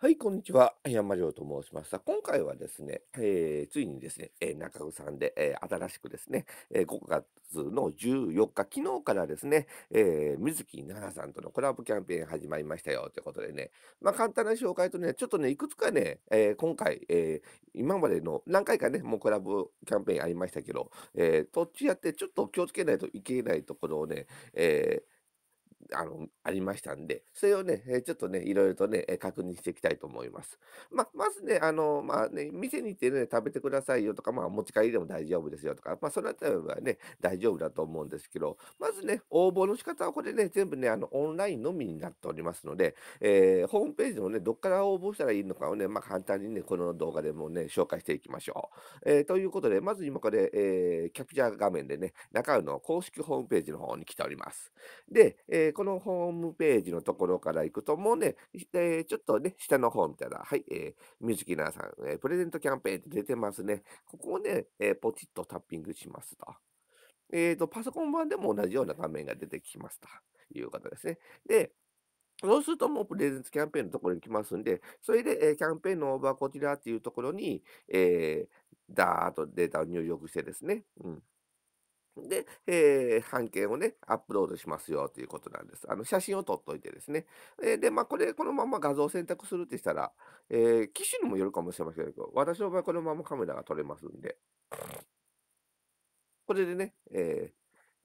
はい、こんにちは。山城と申します。今回はですね、えー、ついにですね、えー、中尾さんで、えー、新しくですね、え5月の14日、昨日からですね、え水木奈々さんとのコラボキャンペーン始まりましたよということでね、まあ、簡単な紹介とね、ちょっとね、いくつかね、え今回、え今までの何回かね、もうコラボキャンペーンありましたけど、えどっちやってちょっと気をつけないといけないところをね、えーあの、ありましたんで、それをね、えちょっとね、いろいろとね、え確認していきたいと思います。ままずね、あの、まあね、店に行ってね、食べてくださいよとか、まあ、持ち帰りでも大丈夫ですよとか、まあ、そのあたりはね、大丈夫だと思うんですけど、まずね、応募の仕方はこれね、全部ね、あの、オンラインのみになっておりますので、えー、ホームページでもね、どっから応募したらいいのかをね、まあ、簡単にね、この動画でもね、紹介していきましょう。えー、ということで、まず今これ、えー、キャプチャー画面でね、中尾の公式ホームページの方に来ております。で、えーこのホームページのところから行くと、もうね、えー、ちょっとね、下の方見たら、はい、えー、ミュージナーさん、えー、プレゼントキャンペーンって出てますね。ここをね、えー、ポチッとタッピングしますと。えっ、ー、と、パソコン版でも同じような画面が出てきますという方ですね。で、そうするともうプレゼントキャンペーンのところに来ますんで、それで、えー、キャンペーンのオーバーこちらっていうところに、えー、ダーッとデータを入力してですね、うん、で、えー、半径をね、アップロードしますよということなんです。あの、写真を撮っといてですね。えー、で、まあ、これ、このまま画像選択するってしたら、えー、機種にもよるかもしれませんけど、私の場合、このままカメラが撮れますんで、これでね、えー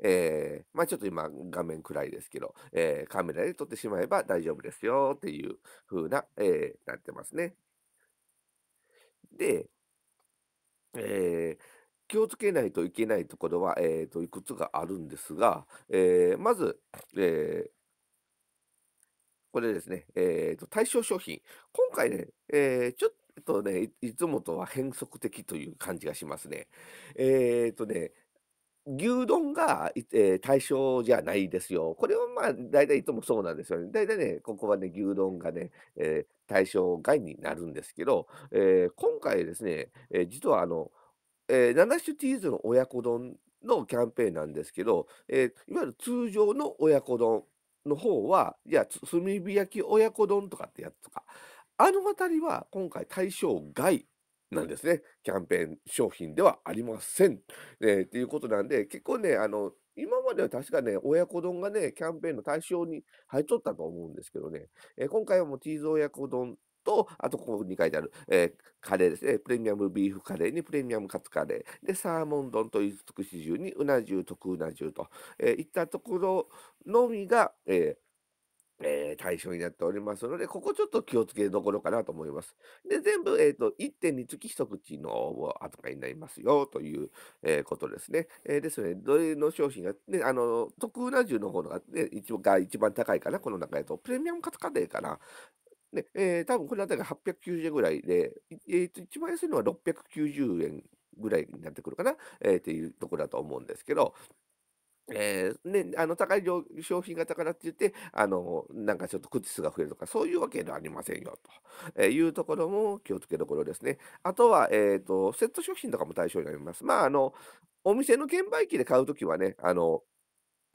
えー、まあちょっと今画面暗いですけど、えー、カメラで撮ってしまえば大丈夫ですよっていう風な、えー、なってますね。で、えー、気をつけないといけないところは、えーと、いくつかあるんですが、えー、まず、えー、これですね、えーと、対象商品。今回ね、えー、ちょっとねい、いつもとは変則的という感じがしますね。えっ、ー、とね、牛丼が、えー、対象じゃないですよ。これはまあ、大体いつもそうなんですよね。大体ね、ここはね、牛丼がね、えー、対象外になるんですけど、えー、今回ですね、えー、実はあの、えー、7種チーズの親子丼のキャンペーンなんですけど、えー、いわゆる通常の親子丼の方は、いや、炭火焼き親子丼とかってやつとか、あの辺りは今回対象外なんですね。キャンペーン商品ではありません。えー、っていうことなんで、結構ね、あの、今までは確かね、親子丼がね、キャンペーンの対象に入っとったと思うんですけどね、えー、今回はもうチーズ親子丼と、あとここに書いてある、えー、カレーですね。プレミアムビーフカレーにプレミアムカツカレー。で、サーモン丼というつくし重にうな重、特うな重と、えー、いったところのみが、えーえー、対象になっておりますので、ここちょっと気をつけどころかなと思います。で、全部、えっ、ー、と、1点につき一口の扱いになりますよという、えー、ことですね。えー、ですので、どれの商品が、ね、あの、特うな重の方が、ね、一番が一番高いかな、この中やと。プレミアムカツカレーかな。で、えー、多分こだあたりが890円ぐらいで、えー、と一番安いのは690円ぐらいになってくるかな、えー、っていうところだと思うんですけど、えーね、あの高い商品型からって言って、あのなんかちょっと口数が増えるとか、そういうわけではありませんよと、えいうところも気をつけどころですね。あとは、えーと、とセット商品とかも対象になります。まあ、あのお店の券売機で買うときはね、あの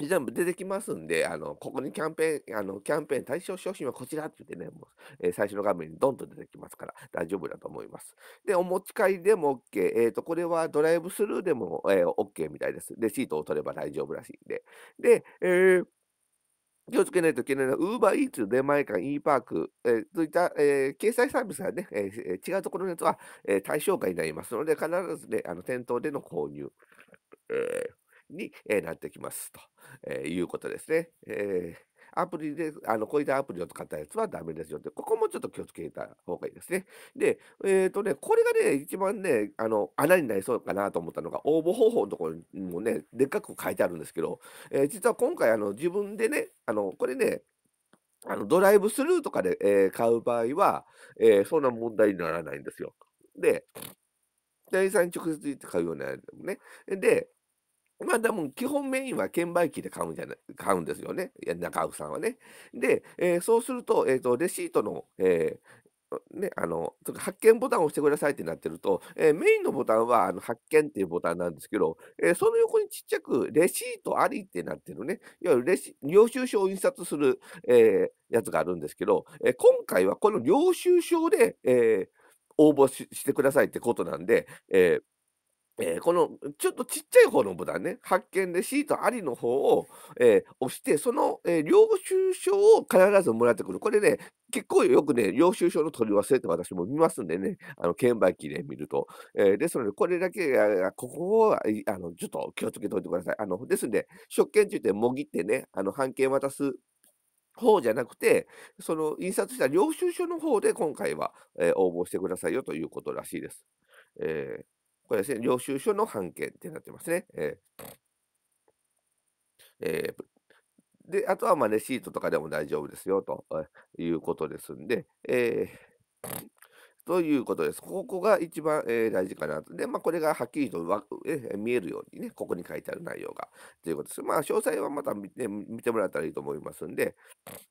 全部出てきますんで、あの、ここにキャンペーン、あの、キャンペーン対象商品はこちらって言ってね、もう、えー最初の画面にドンと出てきますから大丈夫だと思います。で、お持ち帰りでも OK。えっ、と、これはドライブスルーでも、えー、OK みたいです。レシートを取れば大丈夫らしいんで。で、えー気をつけないといけないのは、Uber Eats、出前館、e パーク、えー、といった、えー掲載サービスがね、ええー違うところのやつは、えー対象外になりますので、必ずね、あの店頭での購入、えーに、えなってきますと、えいうことですね。えーアプリで、あの、こういったアプリを使ったやつはダメですよって、ここもちょっと気をつけた方がいいですね。で、えっ、ー、とね、これがね、一番ね、あの、穴になりそうかなと思ったのが、応募方法のところにもね、でっかく書いてあるんですけど、えー、実は今回、あの、自分でね、あの、これね、あのドライブスルーとかで、えー、買う場合は、えそんな問題にならないんですよ。で、店員さんに直接行って買うようになるね。で、まあ多分基本メインは券売機で買うんじゃない買うんですよね、中尾さんはね。で、えー、そうすると,、えーと、レシートの、えー、ね、あの発見ボタンを押してくださいってなってると、えー、メインのボタンはあの発見っていうボタンなんですけど、えその横にちっちゃくレシートありってなってるね、いわゆるレシ領収書を印刷する、えやつがあるんですけど、え今回はこの領収書で、え応募してくださいってことなんで、えーえー、このちょっとちっちゃい方のボタンね、発見でシートありの方を、えー、押して、その、えー、領収書を必ずもらってくる。これね、結構よくね、領収書の取り忘れて私も見ますんでね、あの、券売機で見ると。えですので、これだけ、ここを、あの、ちょっと気をつけておいてください。あの、ですんで、食券いってもぎってね、あの、半券渡す方じゃなくて、その印刷した領収書の方で今回は、えー、応募してくださいよということらしいです。えーこれですね、領収書の判件ってなってますね。えーえー、で、あとはまレシートとかでも大丈夫ですよということですんで、えーということです。ここが一番、えー、大事かなと。で、まあ、これがはっきりとわ、え見えるようにね、ここに書いてある内容が。ということです。まあ、詳細はまた見,、ね、見てもらったらいいと思いますんで、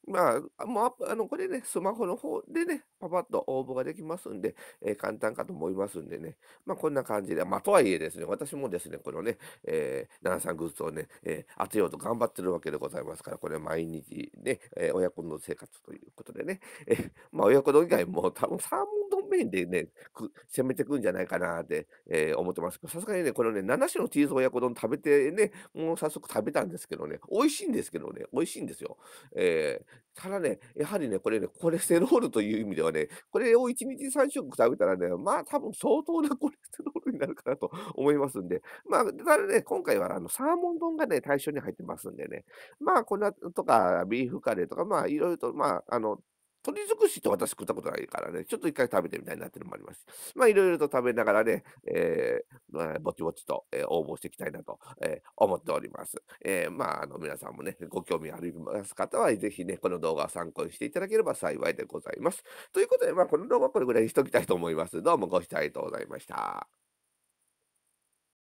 まあ、もうあのこれね、スマホの方でね、パパッと応募ができますんで、えー、簡単かと思いますんでね、まあ、こんな感じで、まあ、とはいえですね、私もですね、このね、えー、7 3グッズをね、えー、当てようと頑張ってるわけでございますから、これ毎日ね、えー、親子の生活ということでね、えー、まあ、親子の以外も多分3面でね、く攻めてくんじゃないかなって、えー思ってますさすがにね、このね、7種のチーズ親子丼食べてね、もう早速食べたんですけどね、美味しいんですけどね、美味しいんですよ。えーただね、やはりね、これね、コレステロールという意味ではね、これを1日3食食べたらね、まあ多分相当なコレステロールになるかなと 思いますんで、まあ、ただね、今回はあのサーモン丼がね、対象に入ってますんでね、まあ、こんなとか、ビーフカレーとか、まあ、いろいろと、まあ、あの、り尽くしって私食ったことないからね、ちょっと一回食べてみたいなっていうのもありますし、まあいろいろと食べながらね、えー、ぼちぼちと、えー、応募していきたいなと、えー、思っております。えー、まあ、あの皆さんもね、ご興味あります方は、ぜひね、この動画を参考にしていただければ幸いでございます。ということで、まあこの動画はこれぐらいにしときたいと思います。どうもご視聴ありがとうございました。